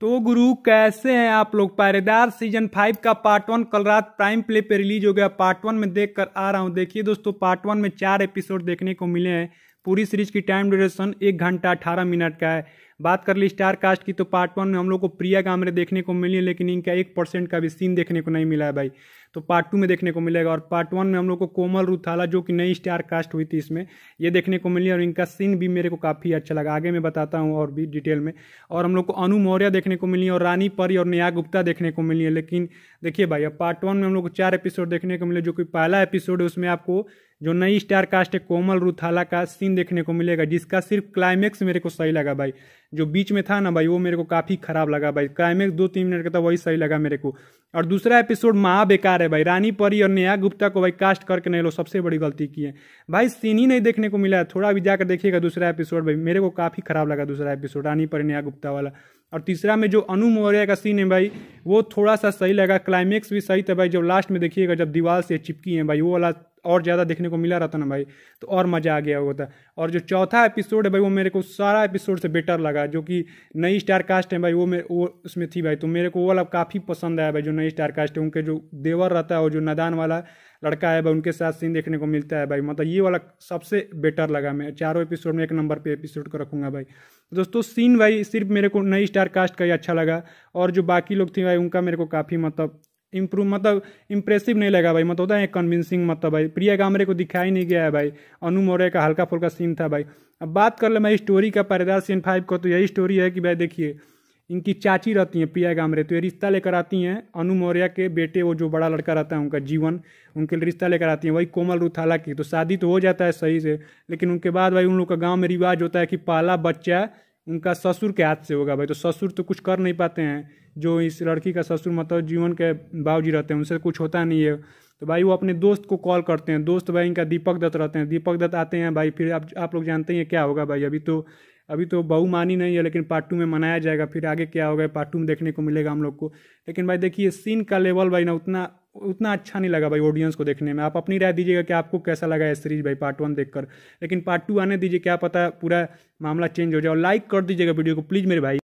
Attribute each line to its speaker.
Speaker 1: तो गुरु कैसे हैं आप लोग पायरेदार सीजन फाइव का पार्ट वन कल रात प्राइम प्ले पे रिलीज हो गया पार्ट वन में देख कर आ रहा हूं देखिए दोस्तों पार्ट वन में चार एपिसोड देखने को मिले हैं पूरी सीरीज की टाइम ड्यूरेशन एक घंटा अठारह मिनट का है बात कर ली स्टार कास्ट की तो पार्ट वन में हम लोग को प्रिया कामरे देखने को मिली लेकिन इनका एक परसेंट का भी सीन देखने को नहीं मिला है भाई तो पार्ट टू में देखने को मिलेगा और पार्ट वन में हम लोग को कोमल रुथाला जो कि नई स्टार कास्ट हुई थी इसमें ये देखने को मिली और इनका सीन भी मेरे को काफ़ी अच्छा लगा आगे मैं बताता हूँ और भी डिटेल में और हम लोग को अनु मौर्य देखने को मिली और रानी परी और नया गुप्ता देखने को मिली है लेकिन देखिए भाई अब पार्ट वन में हम लोग को चार एपिसोड देखने को मिले जो कि पहला एपिसोड है उसमें आपको जो नई स्टार कास्ट है कोमल रुथाला का सीन देखने को मिलेगा जिसका सिर्फ क्लाइमेक्स मेरे को सही लगा भाई जो बीच में था ना भाई वो मेरे को काफ़ी ख़राब लगा भाई क्लाइमेक्स दो तीन मिनट का था तो वही सही लगा मेरे को और दूसरा एपिसोड महा बेकार है भाई रानी परी और नेहा गुप्ता को भाई कास्ट करके नहीं लो सबसे बड़ी गलती की है भाई सीन ही नहीं देखने को मिला है थोड़ा भी जाकर देखिएगा दूसरा एपिसोड भाई मेरे को काफ़ी ख़राब लगा दूसरा एपिसोड रानी परी नेहा गुप्ता वाला और तीसरा में जो अनु मौर्य का सीन है भाई वो थोड़ा सा सही लगा क्लाइमेक्स भी सही था भाई जब लास्ट में देखिएगा जब दीवार से चिपकी है भाई वो वाला और ज़्यादा देखने को मिला रहता ना भाई तो और मज़ा आ गया होता तो। और जो चौथा एपिसोड है भाई वो मेरे को सारा एपिसोड से बेटर लगा जो कि नई स्टार कास्ट है भाई वो मेरे वो उसमें थी भाई तो मेरे को वो वाला काफ़ी पसंद आया भाई जो नई स्टार कास्ट है उनके जो देवर रहता है और जो नदान वाला लड़का है भाई उनके साथ सीन देखने को मिलता है भाई मतलब ये वाला सबसे बेटर लगा मैं चारों एपिसोड में एक नंबर पे एपिसोड को रखूँगा भाई तो दोस्तों सीन भाई सिर्फ मेरे को नई स्टार कास्ट का ही अच्छा लगा और जो बाकी लोग थे भाई उनका मेरे को काफ़ी मतलब इम्प्रूव मतलब इम्प्रेसिव नहीं लगा भाई मतलब होता है कन्विंसिंग मतलब भाई प्रिया गामरे को दिखाई नहीं गया है भाई अनु मौर्य का हल्का फुल्का सीन था भाई अब बात कर ले मैं स्टोरी का पायदार सीन फाइव का तो यही स्टोरी है कि भाई देखिए इनकी चाची रहती हैं प्रिया गामरे तो ये रिश्ता लेकर आती हैं अनु मौर्य के बेटे वो जो बड़ा लड़का रहता है उनका जीवन उनके लिए रिश्ता लेकर आती हैं वही कोमल रुथाला की तो शादी तो हो जाता है सही से लेकिन उनके बाद भाई उन लोग का गाँव में रिवाज होता है कि पहला बच्चा उनका ससुर के हाथ से होगा भाई तो ससुर तो कुछ कर नहीं पाते हैं जो इस लड़की का ससुर मतलब जीवन के बाबूजी रहते हैं उनसे कुछ होता नहीं है तो भाई वो अपने दोस्त को कॉल करते हैं दोस्त भाई इनका दीपक दत्त रहते हैं दीपक दत्त आते हैं भाई फिर आप आप लोग जानते हैं क्या होगा भाई अभी तो अभी तो बहु मानी नहीं है लेकिन पार्ट टू में मनाया जाएगा फिर आगे क्या होगा पार्ट टू में देखने को मिलेगा हम लोग को लेकिन भाई देखिए सीन का लेवल भाई ना उतना उतना अच्छा नहीं लगा भाई ऑडियंस को देखने में आप अपनी राय दीजिएगा कि आपको कैसा लगा ये सीरीज भाई पार्ट वन देखकर लेकिन पार्ट टू आने दीजिए क्या पता पूरा मामला चेंज हो जाए और लाइक कर दीजिएगा वीडियो को प्लीज़ मेरे भाई